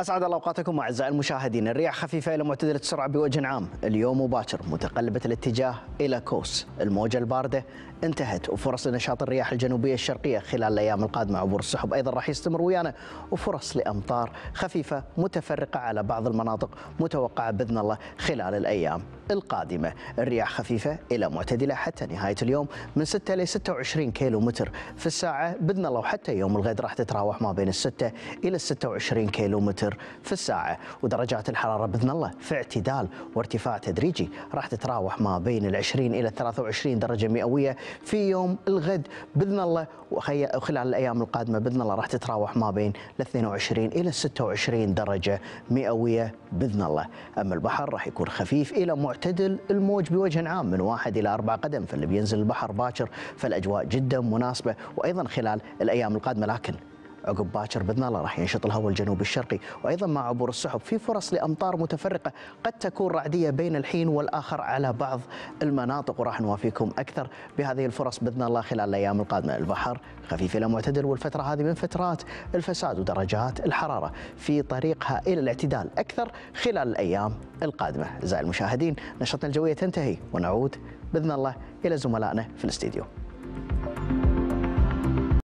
اسعد الله اوقاتكم اعزائي المشاهدين، الرياح خفيفه الى معتدله السرعه بوجه عام، اليوم مباشر متقلبه الاتجاه الى كوس، الموجه البارده انتهت وفرص لنشاط الرياح الجنوبيه الشرقيه خلال الايام القادمه عبور السحب ايضا راح يستمر ويانا وفرص لامطار خفيفه متفرقه على بعض المناطق متوقعه باذن الله خلال الايام القادمه، الرياح خفيفه الى معتدله حتى نهايه اليوم من 6 الى 26 كيلو متر في الساعه باذن الله وحتى يوم الغد راح تتراوح ما بين ال 6 الى 26 كيلو متر متر في الساعة ودرجات الحرارة بإذن الله في اعتدال وارتفاع تدريجي راح تتراوح ما بين ال 20 إلى 23 درجة مئوية في يوم الغد بإذن الله وخلال الأيام القادمة بإذن الله راح تتراوح ما بين ال 22 إلى 26 درجة مئوية بإذن الله أما البحر راح يكون خفيف إلى معتدل الموج بوجه عام من واحد إلى أربع قدم فاللي بينزل البحر باكر فالأجواء جدا مناسبة وأيضا خلال الأيام القادمة لكن عقب باكر باذن الله راح ينشط الهواء الجنوب الشرقي وايضا مع عبور السحب في فرص لامطار متفرقه قد تكون رعديه بين الحين والاخر على بعض المناطق وراح نوافيكم اكثر بهذه الفرص باذن الله خلال الايام القادمه البحر خفيف الى معتدل والفتره هذه من فترات الفساد ودرجات الحراره في طريقها الى الاعتدال اكثر خلال الايام القادمه اعزائي المشاهدين نشرتنا الجويه تنتهي ونعود باذن الله الى زملائنا في الاستديو